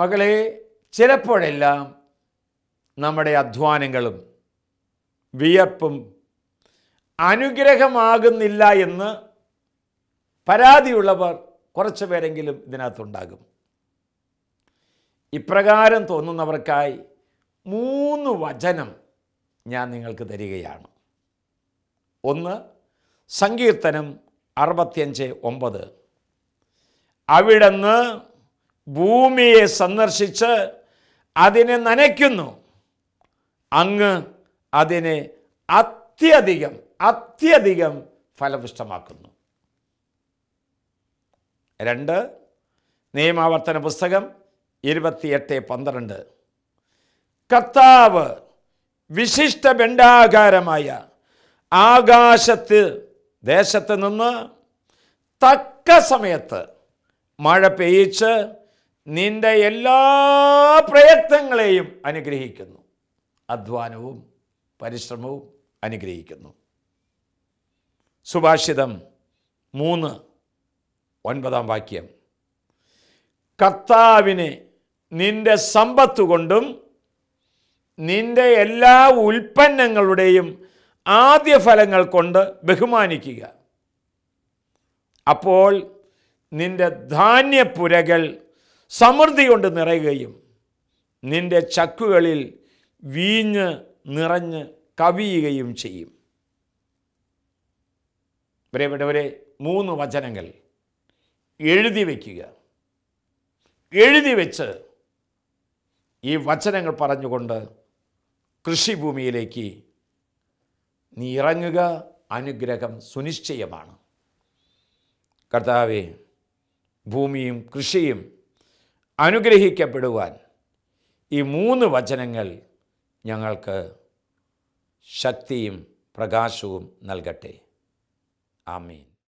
മകളെ ചിലപ്പോഴെല്ലാം നമ്മുടെ അധ്വാനങ്ങളും വിയപ്പും അനുഗ്രഹമാകുന്നില്ല എന്ന് പരാതിയുള്ളവർ കുറച്ച് പേരെങ്കിലും ഇതിനകത്തുണ്ടാകും ഇപ്രകാരം തോന്നുന്നവർക്കായി മൂന്ന് വചനം ഞാൻ നിങ്ങൾക്ക് തരികയാണ് ഒന്ന് സങ്കീർത്തനം അറുപത്തിയഞ്ച് ഒമ്പത് നിന്ന് ഭൂമിയെ സന്ദർശിച്ച് അതിനെ നനയ്ക്കുന്നു അങ്ങ് അതിനെ അത്യധികം അത്യധികം ഫലപുഷ്ടമാക്കുന്നു രണ്ട് നിയമാവർത്തന പുസ്തകം ഇരുപത്തിയെട്ട് പന്ത്രണ്ട് കർത്താവ് വിശിഷ്ട ബെണ്ടാകാരമായ ആകാശത്ത് ദേശത്ത് നിന്ന് തക്ക സമയത്ത് മഴ പെയ്ച്ച് നിന്റെ എല്ലാ പ്രയത്നങ്ങളെയും അനുഗ്രഹിക്കുന്നു അധ്വാനവും പരിശ്രമവും അനുഗ്രഹിക്കുന്നു സുഭാഷിതം മൂന്ന് ഒൻപതാം വാക്യം കർത്താവിനെ നിന്റെ സമ്പത്ത് കൊണ്ടും നിന്റെ എല്ലാ ഉൽപ്പന്നങ്ങളുടെയും ആദ്യ ഫലങ്ങൾ കൊണ്ട് ബഹുമാനിക്കുക അപ്പോൾ നിന്റെ ധാന്യപ്പുരകൾ സമൃദ്ധി കൊണ്ട് നിറയുകയും നിൻ്റെ ചക്കുകളിൽ വീഞ്ഞ് നിറഞ്ഞ് കവിയുകയും ചെയ്യും പ്രിയപ്പെട്ടവരെ മൂന്ന് വചനങ്ങൾ എഴുതി വയ്ക്കുക എഴുതി വെച്ച് ഈ വചനങ്ങൾ പറഞ്ഞുകൊണ്ട് കൃഷിഭൂമിയിലേക്ക് നീ ഇറങ്ങുക അനുഗ്രഹം സുനിശ്ചയമാണ് കർത്താവേ ഭൂമിയും കൃഷിയും അനുഗ്രഹിക്കപ്പെടുവാൻ ഈ മൂന്ന് വചനങ്ങൾ ഞങ്ങൾക്ക് ശക്തിയും പ്രകാശവും നൽകട്ടെ ആമീൻ